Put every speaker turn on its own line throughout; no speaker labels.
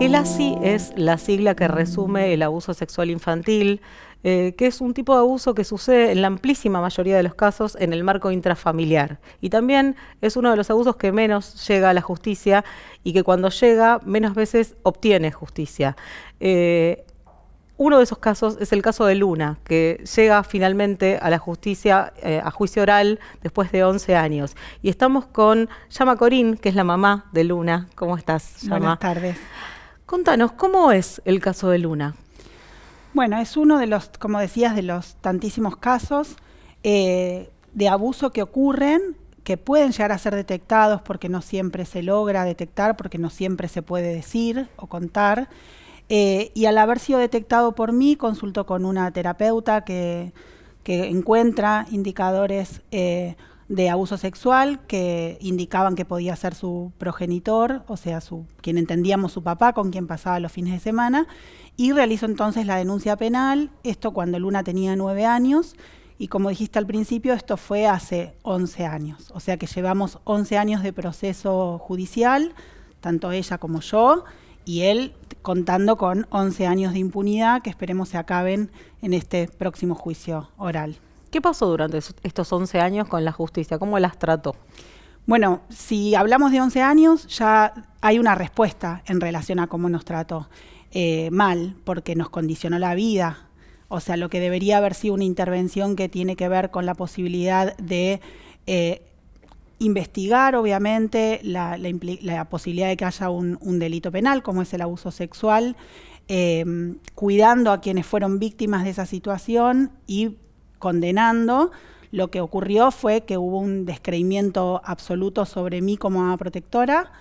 El ASI es la sigla que resume el abuso sexual infantil, eh, que es un tipo de abuso que sucede en la amplísima mayoría de los casos en el marco intrafamiliar. Y también es uno de los abusos que menos llega a la justicia y que cuando llega menos veces obtiene justicia. Eh, uno de esos casos es el caso de Luna, que llega finalmente a la justicia, eh, a juicio oral, después de 11 años. Y estamos con Llama Corín, que es la mamá de Luna. ¿Cómo estás, Llama? Buenas tardes. Contanos, ¿cómo es el caso de Luna?
Bueno, es uno de los, como decías, de los tantísimos casos eh, de abuso que ocurren, que pueden llegar a ser detectados porque no siempre se logra detectar, porque no siempre se puede decir o contar. Eh, y al haber sido detectado por mí, consulto con una terapeuta que, encuentra indicadores. Eh, de abuso sexual que indicaban que podía ser su progenitor, o sea, su, quien entendíamos su papá, con quien pasaba los fines de semana, y realizó entonces la denuncia penal, esto cuando Luna tenía nueve años, y como dijiste al principio, esto fue hace 11 años, o sea que llevamos 11 años de proceso judicial, tanto ella como yo, y él contando con 11 años de impunidad que esperemos se acaben en este próximo juicio oral. ¿Qué pasó durante estos 11 años con la justicia? ¿Cómo las trató? Bueno, si hablamos de 11 años, ya hay una respuesta en relación a cómo nos trató. Eh, mal, porque nos condicionó la vida. O sea, lo que debería haber sido una intervención que tiene que ver con la posibilidad de eh, investigar, obviamente, la, posibilidad de que haya un, delito penal, como es el abuso sexual, eh, cuidando a quienes fueron víctimas de esa situación y condenando. Lo que ocurrió fue que hubo un descreimiento absoluto sobre mí como protectora,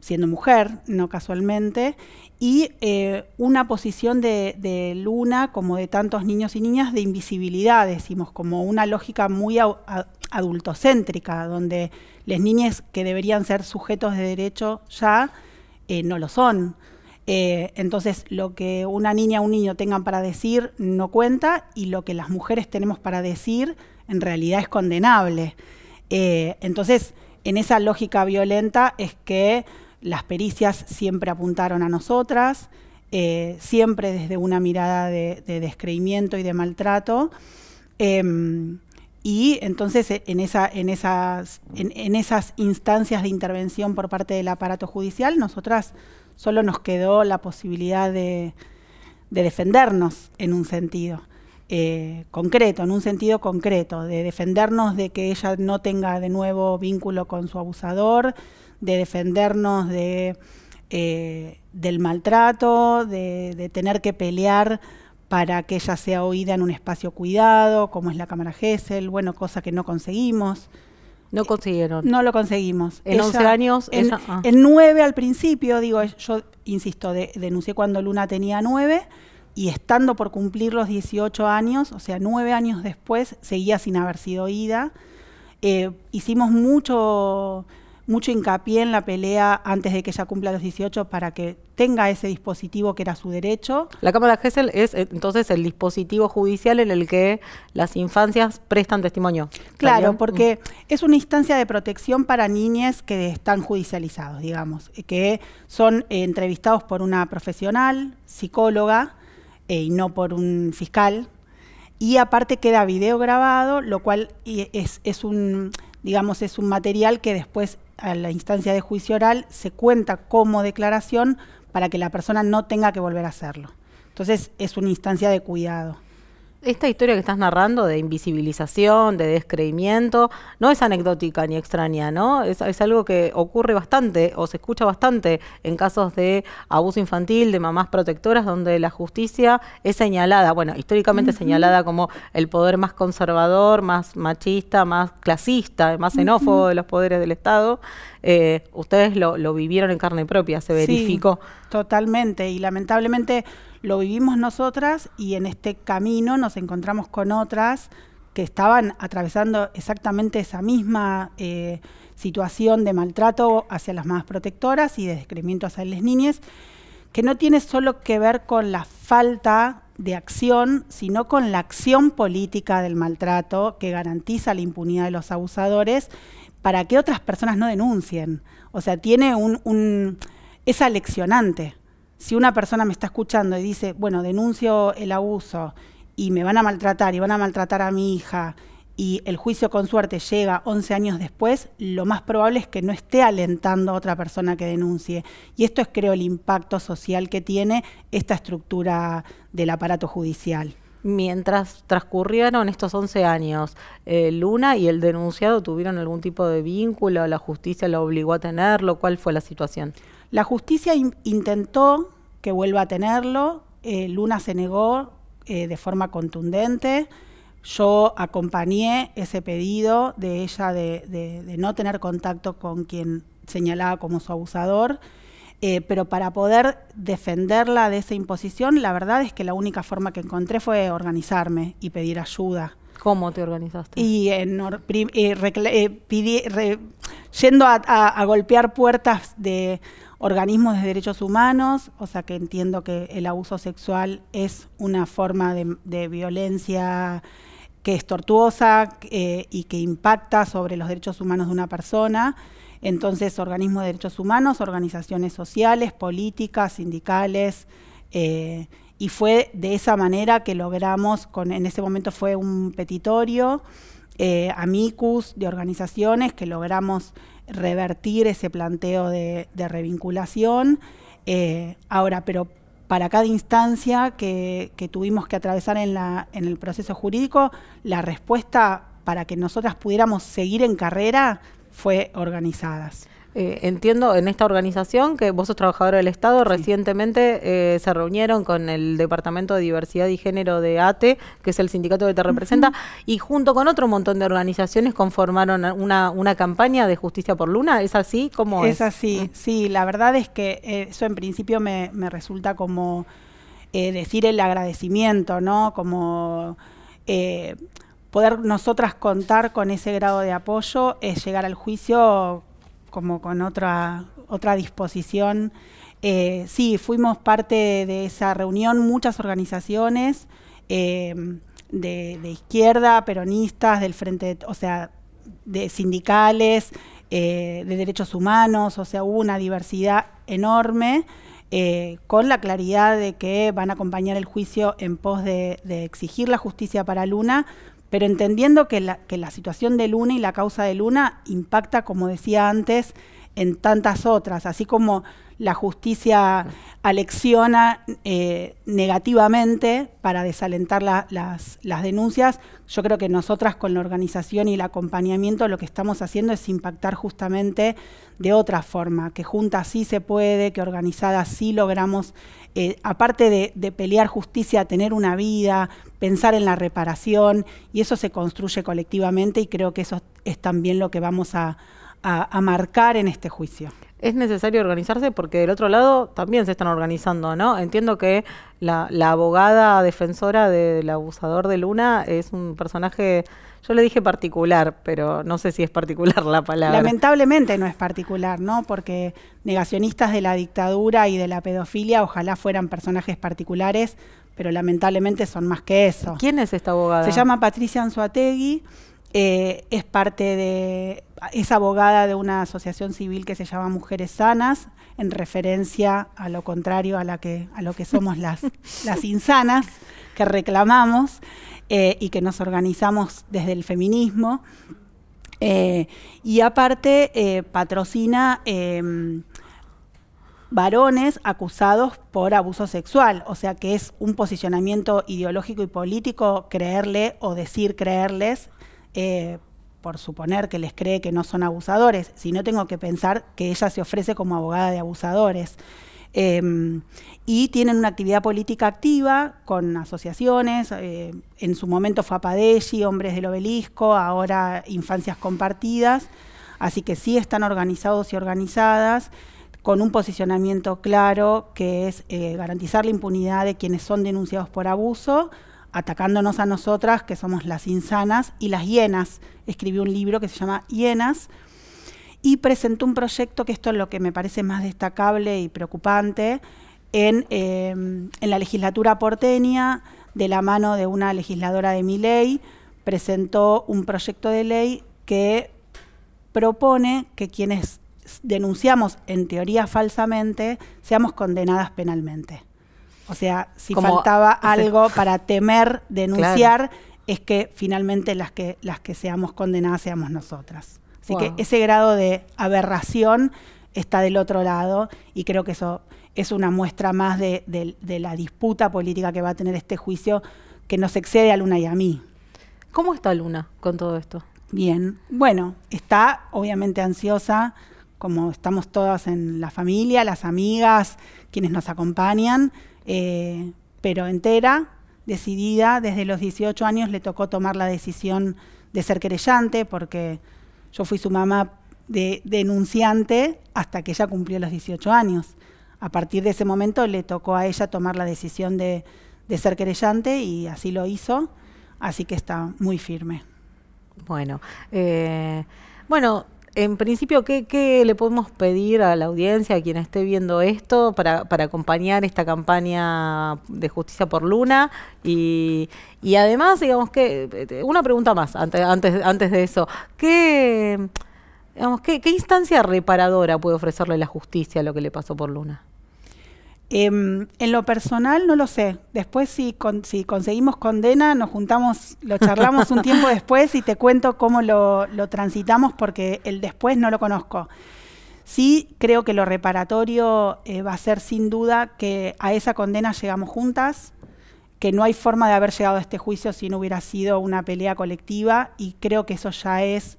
siendo mujer, no casualmente, y eh, una posición de, Luna, como de tantos niños y niñas, de invisibilidad, decimos, como una lógica muy adultocéntrica, donde las niñas que deberían ser sujetos de derecho ya eh, no lo son. Eh, entonces, lo que una niña o un niño tengan para decir no cuenta y lo que las mujeres tenemos para decir en realidad es condenable. Eh, entonces, en esa lógica violenta es que las pericias siempre apuntaron a nosotras, eh, siempre desde una mirada de, descreimiento y de maltrato. Em, y entonces e, en, esas instancias de intervención por parte del aparato judicial, nosotras solo nos quedó la posibilidad de, defendernos en un sentido eh, concreto, en un sentido concreto, de defendernos de que ella no tenga de nuevo vínculo con su abusador, de defendernos eh, del maltrato, de, tener que pelear para que ella sea oída en un espacio cuidado, como es la cámara Gesell, bueno, cosa que no conseguimos. No consiguieron. No lo conseguimos. En 11 años. En, 9 ah. al principio, digo, yo insisto, denuncié cuando Luna tenía 9 y estando por cumplir los 18 años, o sea, 9 años después, seguía sin haber sido oída. Eh, hicimos mucho mucho hincapié en la pelea antes de que ella cumpla los 18 para que tenga ese dispositivo que era su derecho.
La Cámara Gesell es eh, entonces el dispositivo judicial en el que las infancias prestan testimonio. Claro, porque
mm. es una instancia de protección para niñas que están judicializados, digamos, que son eh, entrevistados por una profesional, psicóloga, eh, y no por un fiscal. Y aparte queda video grabado, lo cual es, es un digamos, es un material que después a la instancia de juicio oral se cuenta como declaración para que la persona no tenga que volver a hacerlo. Entonces es una instancia de cuidado
esta historia que estás narrando de invisibilización, de descreimiento, no es anecdótica ni extraña, ¿no? Es, algo que ocurre bastante o se escucha bastante en casos de abuso infantil, de mamás protectoras, donde la justicia es señalada, bueno, históricamente señalada como el poder más conservador, más machista, más clasista, más xenófobo de los poderes del Estado. Eh, ustedes lo, vivieron en carne propia, se verificó. totalmente, y lamentablemente lo vivimos nosotras
y en este camino nos encontramos con otras que estaban atravesando exactamente esa misma eh, situación de maltrato hacia las más protectoras y de descremiento hacia las niñas, que no tiene solo que ver con la falta de acción, sino con la acción política del maltrato que garantiza la impunidad de los abusadores para que otras personas no denuncien. O sea, tiene un, un es aleccionante si una persona me está escuchando y dice, bueno, denuncio el abuso y me van a maltratar y van a maltratar a mi hija y el juicio con suerte llega 11 años después, lo más probable es que no esté alentando a otra persona que denuncie. Y esto es, creo, el impacto social que tiene esta estructura del
aparato judicial. Mientras transcurrieron estos 11 años, eh, ¿Luna y el denunciado tuvieron algún tipo de vínculo? ¿La justicia lo obligó a tenerlo? ¿Cuál fue la situación? La justicia intentó que vuelva a tenerlo. Eh, Luna se
negó eh, de forma contundente. Yo acompañé ese pedido de ella de no tener contacto con quien señalaba como su abusador. Eh, pero para poder defenderla de esa imposición, la verdad es que la única forma que encontré fue organizarme y pedir ayuda. ¿Cómo te organizaste? Y yendo a, golpear puertas de organismos de derechos humanos, o sea que entiendo que el abuso sexual es una forma de, violencia que es tortuosa eh, y que impacta sobre los derechos humanos de una persona. Entonces, organismos de derechos humanos, organizaciones sociales, políticas, sindicales, eh, y fue de esa manera que logramos, en ese momento fue un petitorio, eh, amicus de organizaciones, que logramos revertir ese planteo de, revinculación. Eh, ahora, pero para cada instancia que, tuvimos que atravesar en el proceso jurídico, la respuesta para que nosotras pudiéramos seguir en carrera fue
organizadas. Eh, entiendo, en esta organización que vos sos trabajador del Estado, recientemente eh, se reunieron con el Departamento de Diversidad y Género de ATE, que es el sindicato que te representa, y junto con otro montón de organizaciones conformaron una, campaña de justicia por Luna. ¿Es así? es? así, ah. sí.
La verdad es que eh, eso en principio me, resulta como
decir el
agradecimiento, ¿no? Como poder nosotras contar con ese grado de apoyo es llegar al juicio como con otra, disposición. Eh, sí, fuimos parte de esa reunión, muchas organizaciones eh, de, izquierda, peronistas, del frente, o sea, de sindicales, eh, de derechos humanos, o sea, hubo una diversidad enorme. con la claridad de que van a acompañar el juicio en pos de, exigir la justicia para Luna, pero entendiendo que la, situación de Luna y la causa de Luna impacta, como decía antes, en tantas otras, así como la justicia alecciona eh, negativamente para desalentar las, denuncias, yo creo que nosotras con la organización y el acompañamiento lo que estamos haciendo es impactar justamente de otra forma, que juntas sí se puede, que organizadas sí logramos, eh, aparte de pelear justicia, tener una vida, pensar en la reparación, y eso se construye colectivamente y creo que eso es también lo que vamos a a, marcar en este juicio
es necesario organizarse porque del otro lado también se están organizando, ¿no? Entiendo que la, abogada defensora del abusador de Luna es un personaje, yo le dije particular, pero no sé si es particular la palabra.
Lamentablemente no es particular, ¿no? Porque negacionistas de la dictadura y de la pedofilia ojalá fueran personajes particulares, pero lamentablemente son más que eso. ¿Quién es esta abogada? Se llama Patricia Anzuategui, eh, es parte de es abogada de una asociación civil que se llama Mujeres Sanas, en referencia a lo contrario a, que, a lo que somos las, las insanas, que reclamamos eh, y que nos organizamos desde el feminismo. Eh, y aparte eh, patrocina em, varones acusados por abuso sexual, o sea que es un posicionamiento ideológico y político creerle o decir creerles por suponer que les cree que no son abusadores, sino tengo que pensar que ella se ofrece como abogada de abusadores. Em, y tienen una actividad política activa con asociaciones, eh, en su momento fue Apadeji, Hombres del Obelisco, ahora Infancias Compartidas, así que sí están organizados y organizadas con un posicionamiento claro que es eh, garantizar la impunidad de quienes son denunciados por abuso, atacándonos a nosotras, que somos las insanas, y las hienas. Escribió un libro que se llama Hienas y presentó un proyecto, que esto es lo que me parece más destacable y preocupante, en, em, en la legislatura porteña, de la mano de una legisladora de mi ley, presentó un proyecto de ley que propone que quienes denunciamos en teoría falsamente seamos condenadas penalmente. O sea, si faltaba algo para temer denunciar, es que finalmente las que, las que seamos condenadas seamos nosotras. Así que ese grado de aberración está del otro lado y creo que eso es una muestra más de, de la disputa política que va a tener este juicio que nos excede a Luna y a mí. ¿Cómo está Luna con todo esto? Bien, bueno, está obviamente ansiosa, como estamos todas en la familia, las amigas, quienes nos acompañan. Eh, pero entera, decidida. Desde los 18 años le tocó tomar la decisión de ser querellante, porque yo fui su mamá de denunciante hasta que ella cumplió los 18 años. A partir de ese momento le tocó a ella tomar la decisión de, ser querellante y así lo hizo, así que está muy firme. Bueno,
eh, bueno, en principio, ¿qué, le podemos pedir a la audiencia, a quien esté viendo esto, para, acompañar esta campaña de justicia por Luna? Y, además, digamos que, eh, una pregunta más antes, antes, de eso, ¿qué, digamos, ¿qué instancia reparadora puede ofrecerle la justicia a lo que le pasó por Luna?
Em, en lo personal no lo sé. Después si, conseguimos condena, nos juntamos, lo charlamos un tiempo después y te cuento cómo lo, transitamos porque el después no lo conozco. Sí creo que lo reparatorio eh, va a ser sin duda que a esa condena llegamos juntas, que no hay forma de haber llegado a este juicio si no hubiera sido una pelea colectiva y creo que eso ya es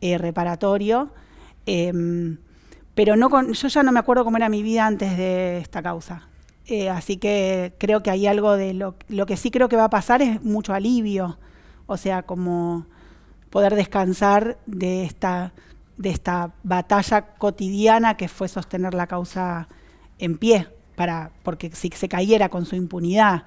eh, reparatorio. Em, pero no con, yo ya no me acuerdo cómo era mi vida antes de esta causa. Eh, así que creo que hay algo de lo, que sí creo que va a pasar es mucho alivio, o sea, como poder descansar de esta, de esta batalla cotidiana que fue sostener la causa en pie, para, porque si se cayera con su impunidad.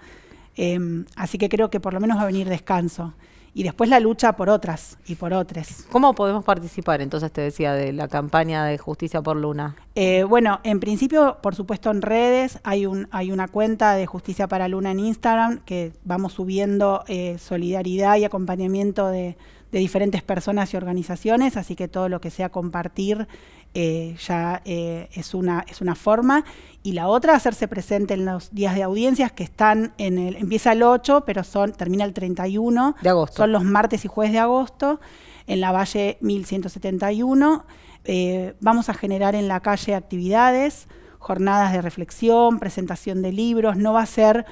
Eh, así que creo que por lo menos va a venir descanso y después la lucha por otras y por otras.
¿Cómo podemos participar entonces, te decía, de la campaña de Justicia por Luna? Eh,
bueno, en principio, por supuesto, en redes hay, un, hay una cuenta de Justicia para Luna en Instagram que vamos subiendo eh, solidaridad y acompañamiento de diferentes personas y organizaciones, así que todo lo que sea compartir eh, ya eh, es, una, es una forma. Y la otra, hacerse presente en los días de audiencias que están en el. Empieza el 8, pero son, termina el 31. De agosto. Son los martes y jueves de agosto, en la Valle 1171. Eh, vamos a generar en la calle actividades jornadas de reflexión, presentación de libros, no va a ser,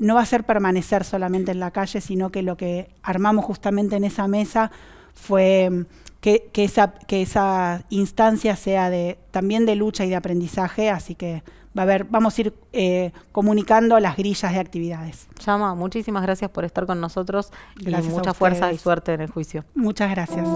no va a ser permanecer solamente en la calle, sino que lo que armamos justamente en esa mesa fue mm, que, esa, que esa instancia sea de, también de lucha y de aprendizaje, así que va a vamos a ir eh, comunicando las grillas de actividades.
Chama, muchísimas gracias por estar con nosotros y mucha fuerza y suerte en el juicio. Muchas gracias.